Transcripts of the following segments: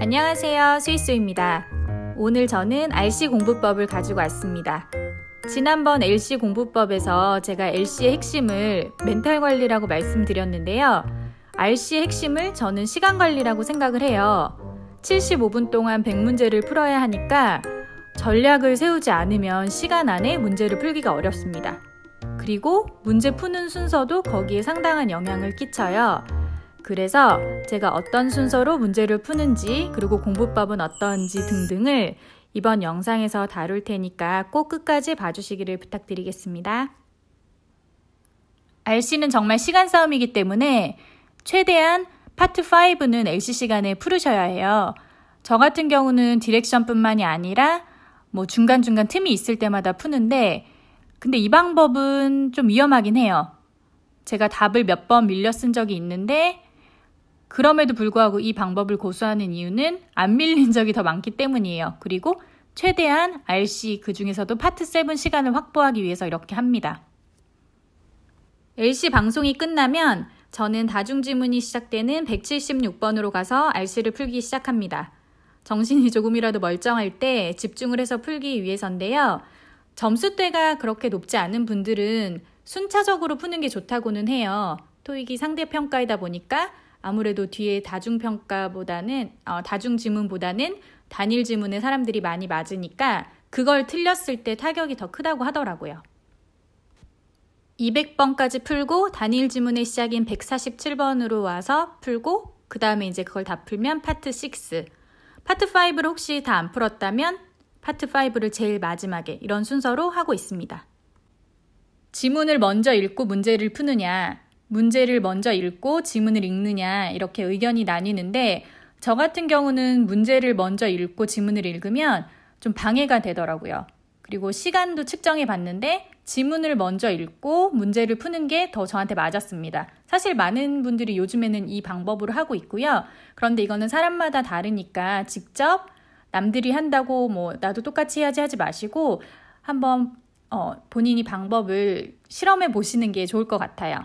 안녕하세요. 스위스입니다. 오늘 저는 RC 공부법을 가지고 왔습니다. 지난번 LC 공부법에서 제가 LC의 핵심을 멘탈 관리라고 말씀드렸는데요. RC의 핵심을 저는 시간 관리라고 생각을 해요. 75분 동안 100문제를 풀어야 하니까 전략을 세우지 않으면 시간 안에 문제를 풀기가 어렵습니다. 그리고 문제 푸는 순서도 거기에 상당한 영향을 끼쳐요. 그래서 제가 어떤 순서로 문제를 푸는지 그리고 공부법은 어떤지 등등을 이번 영상에서 다룰 테니까 꼭 끝까지 봐주시기를 부탁드리겠습니다. RC는 정말 시간 싸움이기 때문에 최대한 파트 5는 LC 시간에 풀으셔야 해요. 저 같은 경우는 디렉션뿐만이 아니라 뭐 중간중간 틈이 있을 때마다 푸는데 근데 이 방법은 좀 위험하긴 해요. 제가 답을 몇 번 밀려 쓴 적이 있는데 그럼에도 불구하고 이 방법을 고수하는 이유는 안 밀린 적이 더 많기 때문이에요. 그리고 최대한 RC 그 중에서도 파트 7 시간을 확보하기 위해서 이렇게 합니다. LC 방송이 끝나면 저는 다중지문이 시작되는 176번으로 가서 RC를 풀기 시작합니다. 정신이 조금이라도 멀쩡할 때 집중을 해서 풀기 위해서인데요. 점수대가 그렇게 높지 않은 분들은 순차적으로 푸는 게 좋다고는 해요. 토익이 상대평가이다 보니까 아무래도 뒤에 다중평가보다는 어, 다중지문보다는 단일 지문에 사람들이 많이 맞으니까 그걸 틀렸을 때 타격이 더 크다고 하더라고요. 200번까지 풀고 단일 지문의 시작인 147번으로 와서 풀고 그 다음에 이제 그걸 다 풀면 파트 6. 파트 5를 혹시 다 안 풀었다면 파트 5를 제일 마지막에 이런 순서로 하고 있습니다. 지문을 먼저 읽고 문제를 푸느냐, 문제를 먼저 읽고 지문을 읽느냐 이렇게 의견이 나뉘는데 저 같은 경우는 문제를 먼저 읽고 지문을 읽으면 좀 방해가 되더라고요. 그리고 시간도 측정해 봤는데 지문을 먼저 읽고 문제를 푸는 게 더 저한테 맞았습니다. 사실 많은 분들이 요즘에는 이 방법으로 하고 있고요. 그런데 이거는 사람마다 다르니까 직접 남들이 한다고 뭐 나도 똑같이 해야지 하지 마시고 한번 어 본인이 방법을 실험해 보시는 게 좋을 것 같아요.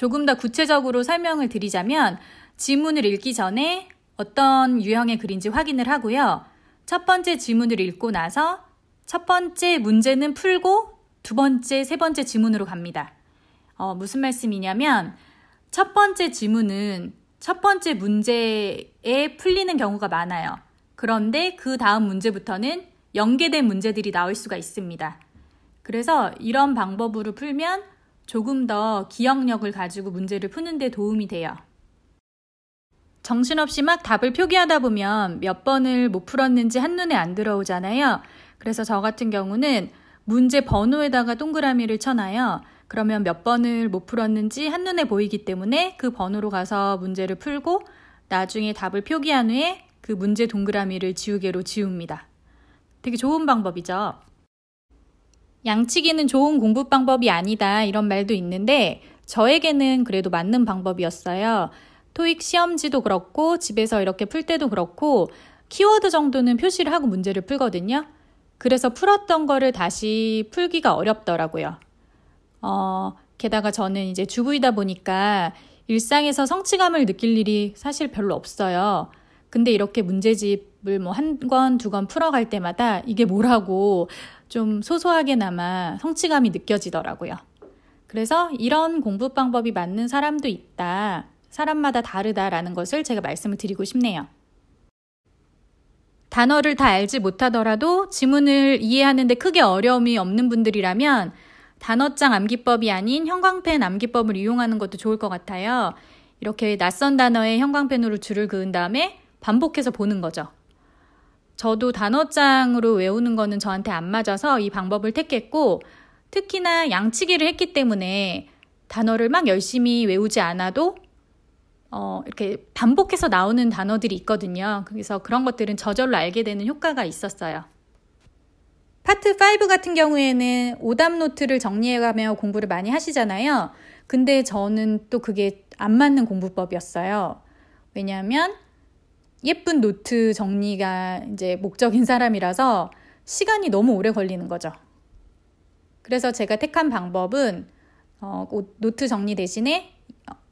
조금 더 구체적으로 설명을 드리자면 지문을 읽기 전에 어떤 유형의 글인지 확인을 하고요. 첫 번째 지문을 읽고 나서 첫 번째 문제는 풀고 두 번째, 세 번째 지문으로 갑니다. 어, 무슨 말씀이냐면 첫 번째 지문은 첫 번째 문제에 풀리는 경우가 많아요. 그런데 그 다음 문제부터는 연계된 문제들이 나올 수가 있습니다. 그래서 이런 방법으로 풀면 조금 더 기억력을 가지고 문제를 푸는데 도움이 돼요. 정신없이 막 답을 표기하다 보면 몇 번을 못 풀었는지 한눈에 안 들어오잖아요. 그래서 저 같은 경우는 문제 번호에다가 동그라미를 쳐놔요. 그러면 몇 번을 못 풀었는지 한눈에 보이기 때문에 그 번호로 가서 문제를 풀고 나중에 답을 표기한 후에 그 문제 동그라미를 지우개로 지웁니다. 되게 좋은 방법이죠. 양치기는 좋은 공부 방법이 아니다 이런 말도 있는데 저에게는 그래도 맞는 방법이었어요. 토익 시험지도 그렇고 집에서 이렇게 풀 때도 그렇고 키워드 정도는 표시를 하고 문제를 풀거든요. 그래서 풀었던 거를 다시 풀기가 어렵더라고요. 어, 게다가 저는 이제 주부이다 보니까 일상에서 성취감을 느낄 일이 사실 별로 없어요. 근데 이렇게 문제집을 뭐 한 권, 두 권 풀어갈 때마다 이게 뭐라고, 좀 소소하게나마 성취감이 느껴지더라고요. 그래서 이런 공부 방법이 맞는 사람도 있다. 사람마다 다르다라는 것을 제가 말씀을 드리고 싶네요. 단어를 다 알지 못하더라도 지문을 이해하는데 크게 어려움이 없는 분들이라면 단어장 암기법이 아닌 형광펜 암기법을 이용하는 것도 좋을 것 같아요. 이렇게 낯선 단어에 형광펜으로 줄을 그은 다음에 반복해서 보는 거죠. 저도 단어장으로 외우는 거는 저한테 안 맞아서 이 방법을 택했고 특히나 양치기를 했기 때문에 단어를 막 열심히 외우지 않아도 어, 이렇게 반복해서 나오는 단어들이 있거든요. 그래서 그런 것들은 저절로 알게 되는 효과가 있었어요. 파트 5 같은 경우에는 오답 노트를 정리해가며 공부를 많이 하시잖아요. 근데 저는 또 그게 안 맞는 공부법이었어요. 왜냐하면 예쁜 노트 정리가 이제 목적인 사람이라서 시간이 너무 오래 걸리는 거죠. 그래서 제가 택한 방법은 어, 노트 정리 대신에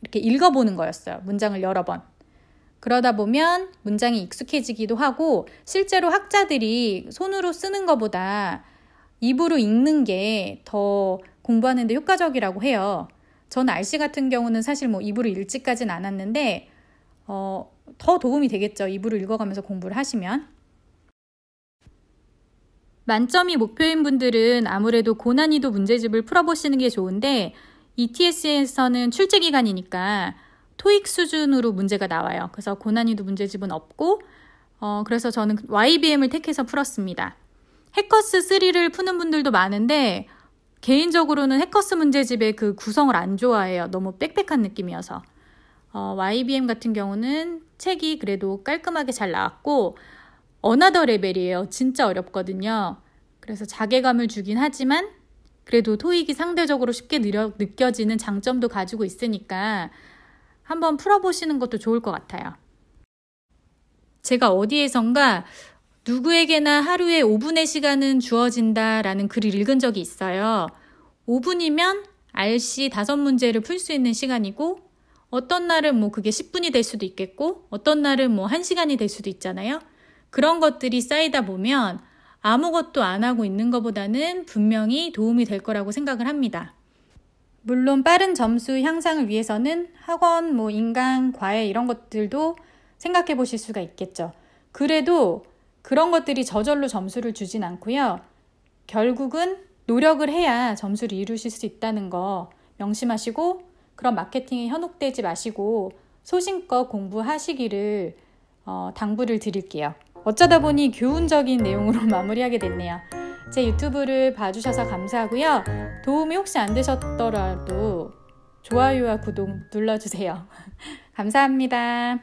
이렇게 읽어보는 거였어요. 문장을 여러 번. 그러다 보면 문장이 익숙해지기도 하고 실제로 학자들이 손으로 쓰는 것보다 입으로 읽는 게 더 공부하는데 효과적이라고 해요. 전 알씨 같은 경우는 사실 뭐 입으로 읽지까지는 않았는데 어, 더 도움이 되겠죠. 이부를 읽어가면서 공부를 하시면. 만점이 목표인 분들은 아무래도 고난이도 문제집을 풀어보시는 게 좋은데 ETS에서는 출제 기간이니까 토익 수준으로 문제가 나와요. 그래서 고난이도 문제집은 없고 어, 그래서 저는 YBM을 택해서 풀었습니다. 해커스 3를 푸는 분들도 많은데 개인적으로는 해커스 문제집의 그 구성을 안 좋아해요. 너무 빽빽한 느낌이어서. 어, YBM 같은 경우는 책이 그래도 깔끔하게 잘 나왔고 어나더 레벨이에요. 진짜 어렵거든요. 그래서 자괴감을 주긴 하지만 그래도 토익이 상대적으로 쉽게 느려, 느껴지는 장점도 가지고 있으니까 한번 풀어보시는 것도 좋을 것 같아요. 제가 어디에선가 누구에게나 하루에 5분의 시간은 주어진다라는 글을 읽은 적이 있어요. 5분이면 RC 5문제를 풀 수 있는 시간이고 어떤 날은 뭐 그게 10분이 될 수도 있겠고, 어떤 날은 뭐 1시간이 될 수도 있잖아요. 그런 것들이 쌓이다 보면 아무것도 안 하고 있는 것보다는 분명히 도움이 될 거라고 생각을 합니다. 물론 빠른 점수 향상을 위해서는 학원, 뭐인간 과외 이런 것들도 생각해 보실 수가 있겠죠. 그래도 그런 것들이 저절로 점수를 주진 않고요. 결국은 노력을 해야 점수를 이루실 수 있다는 거 명심하시고 그런 마케팅에 현혹되지 마시고 소신껏 공부하시기를 어, 당부를 드릴게요. 어쩌다 보니 교훈적인 내용으로 마무리하게 됐네요. 제 유튜브를 봐주셔서 감사하고요. 도움이 혹시 안 되셨더라도 좋아요와 구독 눌러주세요. 감사합니다.